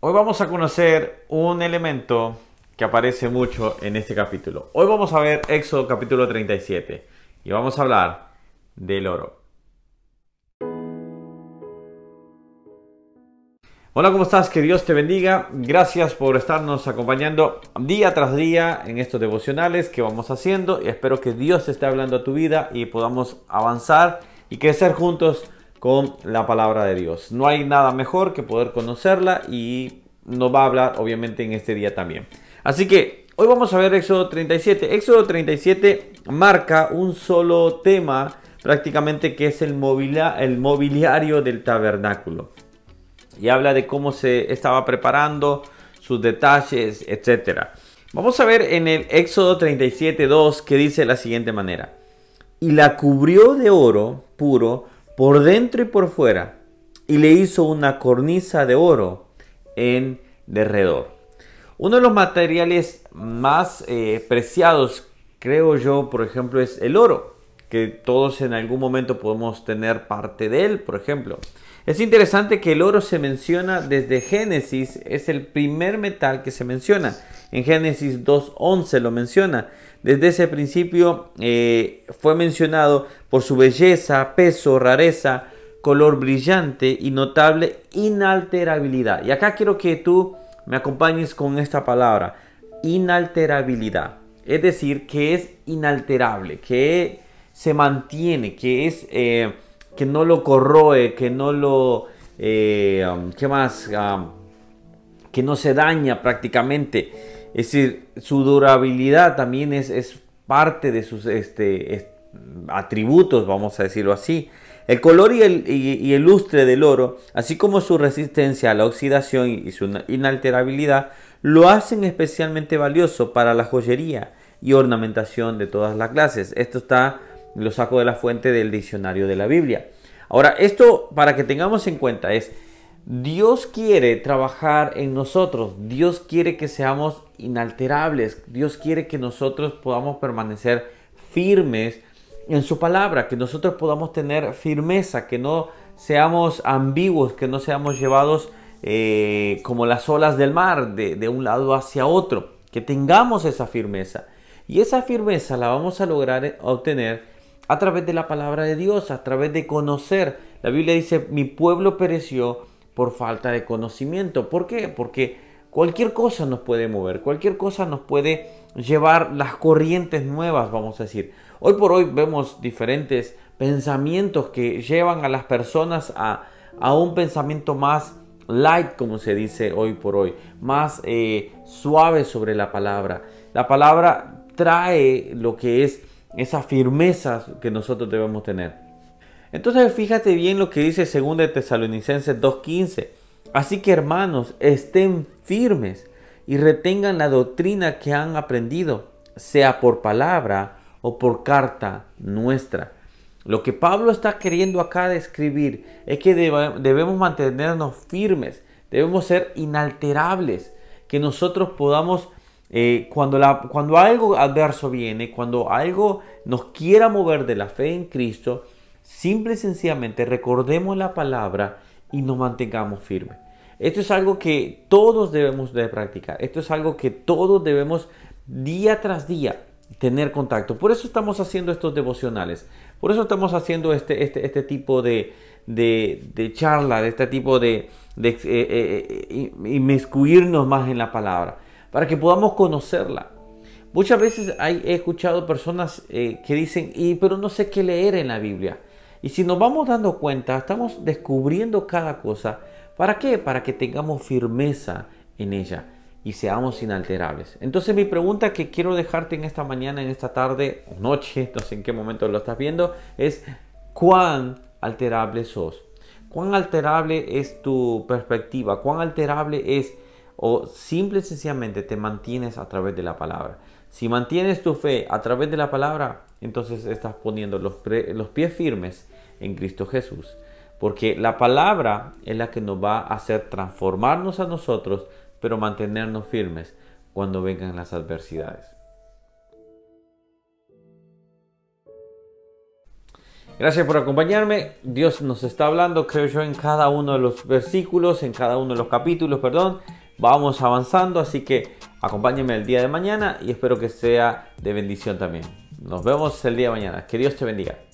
Hoy vamos a conocer un elemento que aparece mucho en este capítulo. Hoy vamos a ver Éxodo capítulo 37 y vamos a hablar del oro. Hola, ¿cómo estás? Que Dios te bendiga. Gracias por estarnos acompañando día tras día en estos devocionales que vamos haciendo y espero que Dios esté hablando a tu vida y podamos avanzar y crecer juntos con la palabra de Dios. No hay nada mejor que poder conocerla y nos va a hablar obviamente en este día también. Así que hoy vamos a ver Éxodo 37. Éxodo 37 marca un solo tema prácticamente que es el, mobiliario del tabernáculo. Y habla de cómo se estaba preparando, sus detalles, etc. Vamos a ver en el Éxodo 37.2 que dice de la siguiente manera. Y la cubrió de oro puro por dentro y por fuera, y le hizo una cornisa de oro en derredor. Uno de los materiales más eh, preciados, creo yo, por ejemplo, es el oro que todos en algún momento podemos tener parte de él, por ejemplo. Es interesante que el oro se menciona desde Génesis, es el primer metal que se menciona. En Génesis 2.11 lo menciona. Desde ese principio eh, fue mencionado por su belleza, peso, rareza, color brillante y notable inalterabilidad. Y acá quiero que tú me acompañes con esta palabra, inalterabilidad. Es decir, que es inalterable, que se mantiene, que es eh, que no lo corroe, que no lo eh, um, ¿qué más? Um, que no se daña prácticamente. Es decir, su durabilidad también es, es parte de sus este, atributos, vamos a decirlo así. El color y el, lustre del oro, así como su resistencia a la oxidación y su inalterabilidad, lo hacen especialmente valioso para la joyería y ornamentación de todas las clases. Esto está lo saco de la fuente del diccionario de la Biblia. Ahora, esto para que tengamos en cuenta es, Dios quiere trabajar en nosotros, Dios quiere que seamos inalterables, Dios quiere que nosotros podamos permanecer firmes en su palabra, que nosotros podamos tener firmeza, que no seamos ambiguos, que no seamos llevados eh, como las olas del mar, de un lado hacia otro, que tengamos esa firmeza. Y esa firmeza la vamos a lograr obtener a través de la palabra de Dios, a través de conocer. La Biblia dice, mi pueblo pereció por falta de conocimiento. ¿Por qué? Porque cualquier cosa nos puede mover, cualquier cosa nos puede llevar las corrientes nuevas, vamos a decir. Hoy por hoy vemos diferentes pensamientos que llevan a las personas a, un pensamiento más light, como se dice hoy por hoy, más eh, suave sobre la palabra. La palabra trae lo que es esa firmeza que nosotros debemos tener. Entonces fíjate bien lo que dice 2 de Tesalonicenses 2.15. Así que hermanos, estén firmes y retengan la doctrina que han aprendido, sea por palabra o por carta nuestra. Lo que Pablo está queriendo acá describir es que debemos mantenernos firmes, debemos ser inalterables, que nosotros podamos eh, cuando, cuando algo adverso viene, cuando algo nos quiera mover de la fe en Cristo, simple y sencillamente recordemos la palabra y nos mantengamos firmes. Esto es algo que todos debemos de practicar. Esto es algo que todos debemos día tras día tener contacto. Por eso estamos haciendo estos devocionales. Por eso estamos haciendo este, este, este tipo de, de, charla, de este tipo de, de inmiscuirnos eh, eh, más en la palabra para que podamos conocerla. Muchas veces hay, he escuchado personas eh, que dicen, y, pero no sé qué leer en la Biblia. Y si nos vamos dando cuenta, estamos descubriendo cada cosa. ¿Para qué? Para que tengamos firmeza en ella y seamos inalterables. Entonces mi pregunta que quiero dejarte en esta mañana, en esta tarde o noche, no sé en qué momento lo estás viendo, es cuán alterable sos. Cuán alterable es tu perspectiva, cuán alterable es o simple y sencillamente te mantienes a través de la palabra. Si mantienes tu fe a través de la palabra, entonces estás poniendo los, los pies firmes en Cristo Jesús. Porque la palabra es la que nos va a hacer transformarnos a nosotros, pero mantenernos firmes cuando vengan las adversidades. Gracias por acompañarme. Dios nos está hablando, creo yo, en cada uno de los versículos, en cada uno de los capítulos, perdón vamos avanzando, así que acompáñenme el día de mañana y espero que sea de bendición también. Nos vemos el día de mañana. Que Dios te bendiga.